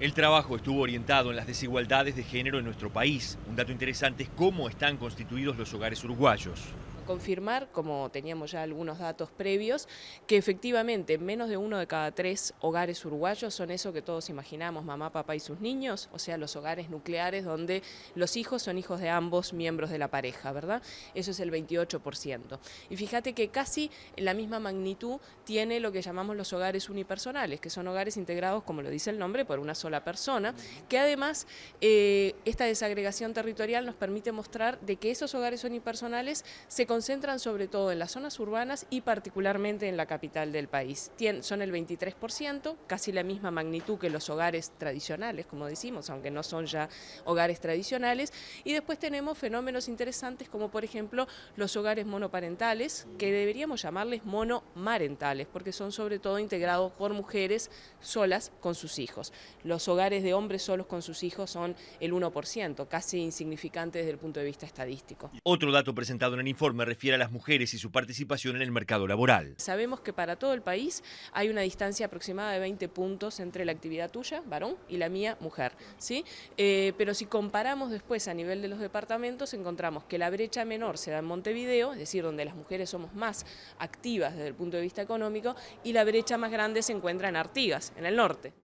El trabajo estuvo orientado en las desigualdades de género en nuestro país. Un dato interesante es cómo están constituidos los hogares uruguayos confirmar, como teníamos ya algunos datos previos, que efectivamente menos de uno de cada tres hogares uruguayos son eso que todos imaginamos, mamá, papá y sus niños, o sea, los hogares nucleares donde los hijos son hijos de ambos miembros de la pareja, ¿verdad? Eso es el 28%. Y fíjate que casi la misma magnitud tiene lo que llamamos los hogares unipersonales, que son hogares integrados, como lo dice el nombre, por una sola persona, que además eh, esta desagregación territorial nos permite mostrar de que esos hogares unipersonales se concentran sobre todo en las zonas urbanas y particularmente en la capital del país. son el 23%, casi la misma magnitud que los hogares tradicionales, como decimos, aunque no son ya hogares tradicionales. Y después tenemos fenómenos interesantes como por ejemplo los hogares monoparentales, que deberíamos llamarles monomarentales, porque son sobre todo integrados por mujeres solas con sus hijos. Los hogares de hombres solos con sus hijos son el 1%, casi insignificante desde el punto de vista estadístico. Otro dato presentado en el informe refiere a las mujeres y su participación en el mercado laboral. Sabemos que para todo el país hay una distancia aproximada de 20 puntos entre la actividad tuya, varón, y la mía, mujer. ¿sí? Eh, pero si comparamos después a nivel de los departamentos, encontramos que la brecha menor se da en Montevideo, es decir, donde las mujeres somos más activas desde el punto de vista económico, y la brecha más grande se encuentra en Artigas, en el norte.